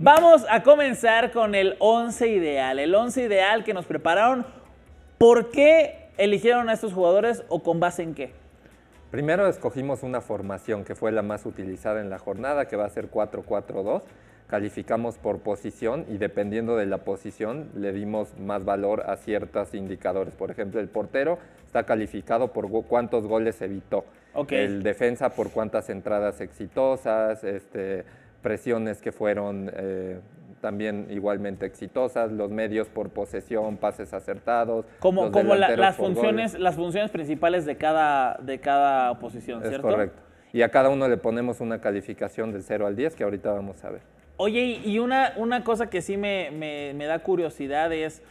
Vamos a comenzar con el 11 ideal, el 11 ideal que nos prepararon. ¿Por qué eligieron a estos jugadores o con base en qué? Primero escogimos una formación que fue la más utilizada en la jornada, que va a ser 4-4-2. Calificamos por posición y dependiendo de la posición le dimos más valor a ciertos indicadores. Por ejemplo, el portero está calificado por cuántos goles evitó. El defensa por cuántas entradas exitosas, este, presiones que fueron eh, también igualmente exitosas, los medios por posesión, pases acertados. Como, como las, funciones, las funciones principales de cada, de cada posición, ¿cierto? Es correcto. Y a cada uno le ponemos una calificación del 0 al 10 que ahorita vamos a ver. Oye, y una, una cosa que sí me da curiosidad es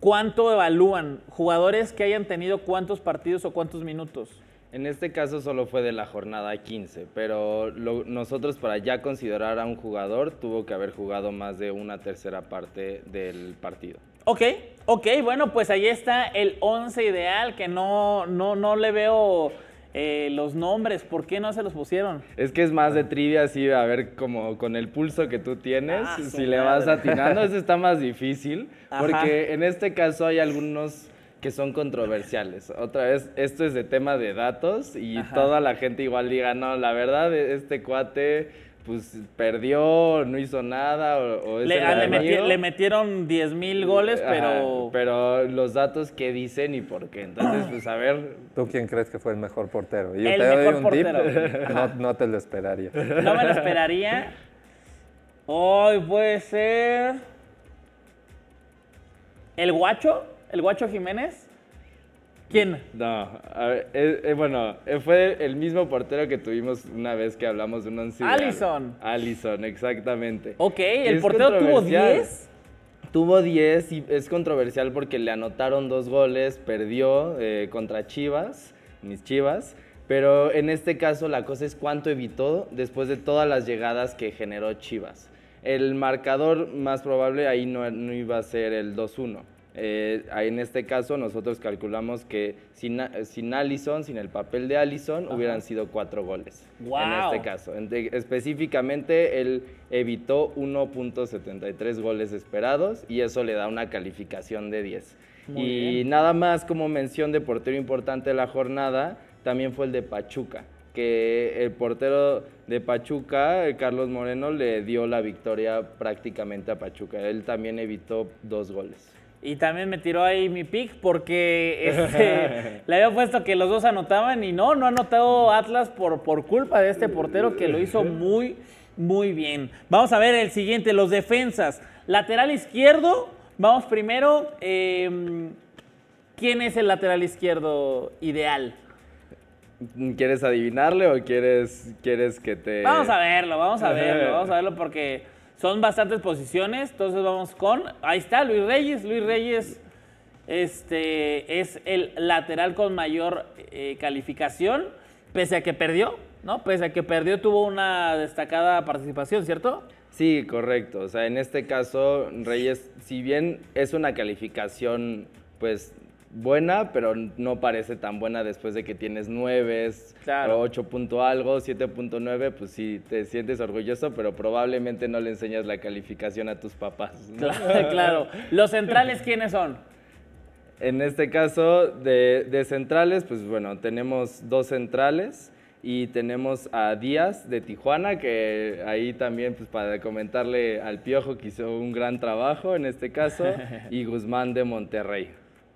cuánto evalúan jugadores que hayan tenido cuántos partidos o cuántos minutos. En este caso solo fue de la jornada 15, pero nosotros para ya considerar a un jugador tuvo que haber jugado más de una tercera parte del partido. Ok, ok, bueno, pues ahí está el 11 ideal que no, no, le veo... Eh, los nombres, ¿por qué no se los pusieron? Es que es más de trivia, así, a ver, como con el pulso que tú tienes, ah, si le vas atinando, eso está más difícil, porque en este caso hay algunos que son controversiales. Otra vez, esto es de tema de datos y toda la gente igual diga, no, la verdad, este cuate pues perdió, no hizo nada. O, ah, le, metieron 10 mil goles, pero... pero los datos que dicen y por qué. Entonces, pues a ver... ¿Tú quién crees que fue el mejor portero? Yo te doy un Tip, eh, no, no te lo esperaría. No me lo esperaría. Hoy puede ser... ¿El guacho? el Guacho Jiménez. ¿Quién? No, eh, eh, bueno, eh, fue el mismo portero que tuvimos una vez que hablamos de un once. Allison. Allison, exactamente. Ok, el portero tuvo 10. Tuvo 10 y es controversial porque le anotaron dos goles, perdió contra Chivas, mis Chivas. Pero en este caso la cosa es cuánto evitó después de todas las llegadas que generó Chivas. El marcador más probable ahí no, no iba a ser el 2-1 eh, en este caso nosotros calculamos que sin, sin Allison, sin el papel de Allison, hubieran sido cuatro goles. En este caso. específicamente, él evitó 1.73 goles esperados y eso le da una calificación de 10. y nada más como mención de portero importante de la jornada, también fue el de Pachuca que el portero de Pachuca, Carlos Moreno, le dio la victoria prácticamente a Pachuca. Él también evitó dos goles. Y también me tiró ahí mi pick porque este, le había puesto que los dos anotaban y no, no ha anotado Atlas por, por culpa de este portero que lo hizo muy, muy bien. Vamos a ver el siguiente, los defensas. Lateral izquierdo, vamos primero. Em, ¿Quién es el lateral izquierdo ideal? ¿Quieres adivinarle o quieres, quieres que te...? Vamos a verlo, vamos a verlo, vamos a verlo porque... Son bastantes posiciones, entonces vamos con. Ahí está, Luis Reyes. Luis Reyes este, es el lateral con mayor eh, calificación, pese a que perdió, ¿no? Pese a que perdió, tuvo una destacada participación, ¿cierto? Sí, correcto. O sea, en este caso, Reyes, si bien es una calificación, pues buena, pero no parece tan buena después de que tienes nueve, claro. 8 punto algo, 7.9, pues sí, te sientes orgulloso, pero probablemente no le enseñas la calificación a tus papás. Claro, claro. ¿Los centrales quiénes son? En este caso, de, de centrales, pues bueno, tenemos dos centrales y tenemos a Díaz de Tijuana, que ahí también pues, para comentarle al Piojo que hizo un gran trabajo en este caso, y Guzmán de Monterrey.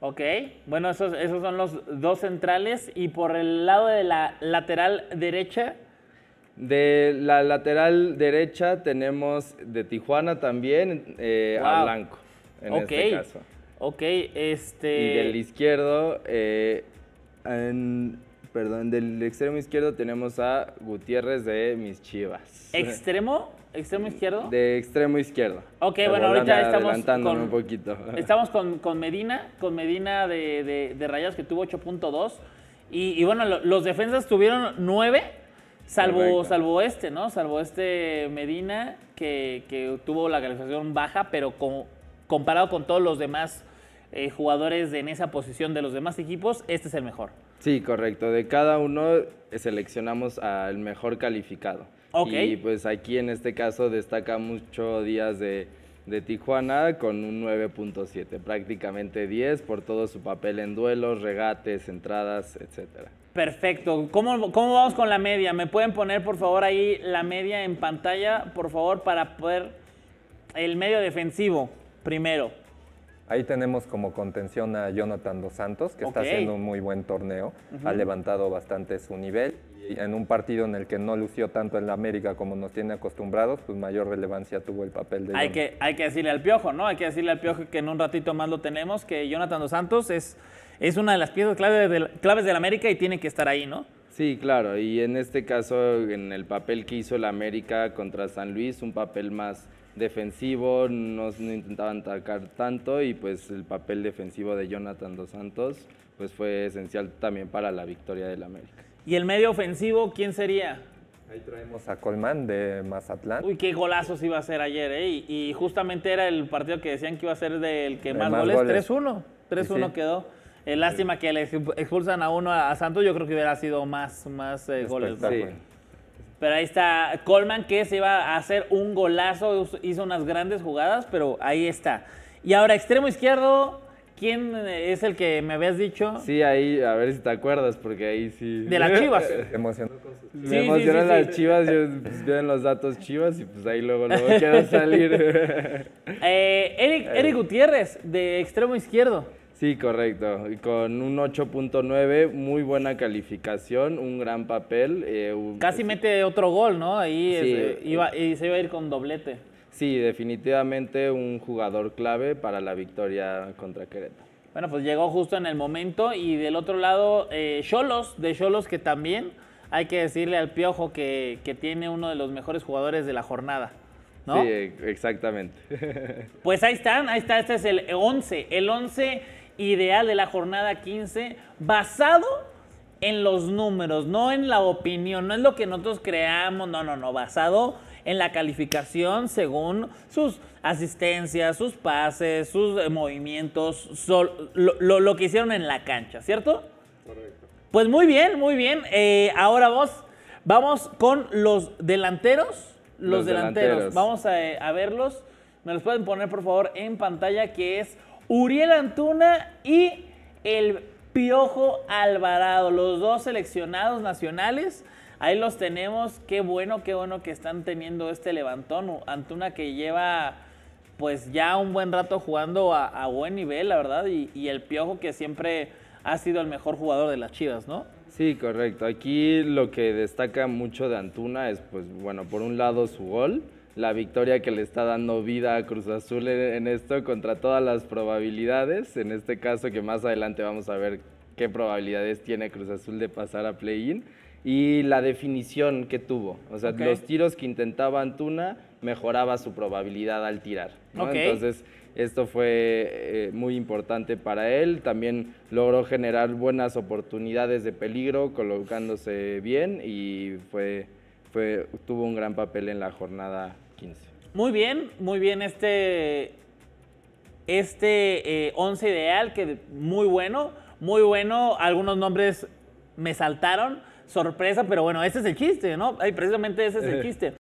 Ok, bueno, esos, esos son los dos centrales. Y por el lado de la lateral derecha. De la lateral derecha tenemos de Tijuana también eh, a Blanco, en este caso. Ok, este... Y del izquierdo, eh, perdón, del extremo izquierdo tenemos a Gutiérrez de Mis Chivas. ¿Extremo? ¿Extremo mm, izquierdo? De extremo izquierdo. Ok, bueno, ahorita estamos con, un poquito. Estamos con, Medina, con Medina de, rayas que tuvo 8.2. Y, bueno, los defensas tuvieron 9, salvo, salvo este, ¿no? Salvo este Medina que, tuvo la calificación baja, pero comparado con todos los demás eh, jugadores en esa posición de los demás equipos, este es el mejor. Sí, correcto. De cada uno eh, seleccionamos al mejor calificado. Y pues aquí en este caso destaca mucho Díaz de, Tijuana con un 9.7, prácticamente 10 por todo su papel en duelos, regates, entradas, etcétera. Perfecto. ¿Cómo, ¿Cómo, vamos con la media? ¿Me pueden poner por favor ahí la media en pantalla, por favor, para poder el medio defensivo primero? Ahí tenemos como contención a Jonathan Dos Santos, que está haciendo un muy buen torneo, ha levantado bastante su nivel. Y en un partido en el que no lució tanto en la América como nos tiene acostumbrados, pues mayor relevancia tuvo el papel de... Hay, que, hay que decirle al Piojo, ¿no? Hay que decirle al Piojo que en un ratito más lo tenemos, que Jonathan Dos Santos es, es una de las piezas claves de, claves del América y tiene que estar ahí, ¿no? Sí, claro, y en este caso, en el papel que hizo el América contra San Luis, un papel más defensivo, no, intentaban atacar tanto y pues el papel defensivo de Jonathan Dos Santos pues fue esencial también para la victoria del América. ¿Y el medio ofensivo quién sería? Ahí traemos a Colman de Mazatlán. Uy, qué golazos iba a ser ayer, ¿eh? Y, justamente era el partido que decían que iba a ser del que más, goles. 3-1. 3-1 quedó lástima que le expulsan a uno a Santos, yo creo que hubiera sido más, más eh, goles. Pero ahí está Coleman que se iba a hacer un golazo, hizo unas grandes jugadas, pero ahí está. Y ahora extremo izquierdo, ¿quién eh, es el que me habías dicho? Sí, ahí, a ver si te acuerdas, porque ahí sí. De las chivas. Me emocionan las chivas, yo, pues, vienen los datos chivas y pues ahí luego, luego quiero salir. Eh, Eric, Eric Gutiérrez, de extremo izquierdo. Sí, correcto. Y con un 8.9, muy buena calificación, un gran papel. Eh, Casi mete otro gol, ¿no? Ahí este, eh, iba, y se iba a ir con doblete. Sí, definitivamente un jugador clave para la victoria contra Querétaro. Bueno, pues llegó justo en el momento. Y del otro lado, eh, Cholos, de Cholos que también hay que decirle al Piojo que, que, tiene uno de los mejores jugadores de la jornada. ¿no? Sí, exactamente. Pues ahí están, ahí está, este es el 11. El 11 ideal de la jornada 15 basado en los números, no en la opinión, no es lo que nosotros creamos, no, no, no, basado en la calificación según sus asistencias, sus pases, sus eh, movimientos, lo, que hicieron en la cancha, ¿cierto? Correcto. Pues muy bien, muy bien. Eh, ahora vos, vamos con los delanteros. Los, delanteros. vamos a, eh, a verlos. Me los pueden poner por favor en pantalla, que es Uriel Antuna y el Piojo Alvarado, los dos seleccionados nacionales. Ahí los tenemos. Qué bueno, qué bueno que están teniendo este levantón. Antuna que lleva pues ya un buen rato jugando a, buen nivel, la verdad. Y, y, el Piojo que siempre ha sido el mejor jugador de las Chivas, ¿no? Sí, correcto. Aquí lo que destaca mucho de Antuna es, pues bueno, por un lado su gol la victoria que le está dando vida a Cruz Azul en esto contra todas las probabilidades. En este caso que más adelante vamos a ver qué probabilidades tiene Cruz Azul de pasar a play-in y la definición que tuvo. O sea, los tiros que intentaba Antuna mejoraba su probabilidad al tirar. Entonces, esto fue eh, muy importante para él. También logró generar buenas oportunidades de peligro colocándose bien y fue tuvo un gran papel en la jornada 15. Muy bien, muy bien este, este eh, once ideal, que muy bueno, muy bueno. Algunos nombres me saltaron, sorpresa, pero bueno, ese es el chiste, ¿no? Ay, precisamente ese es el chiste.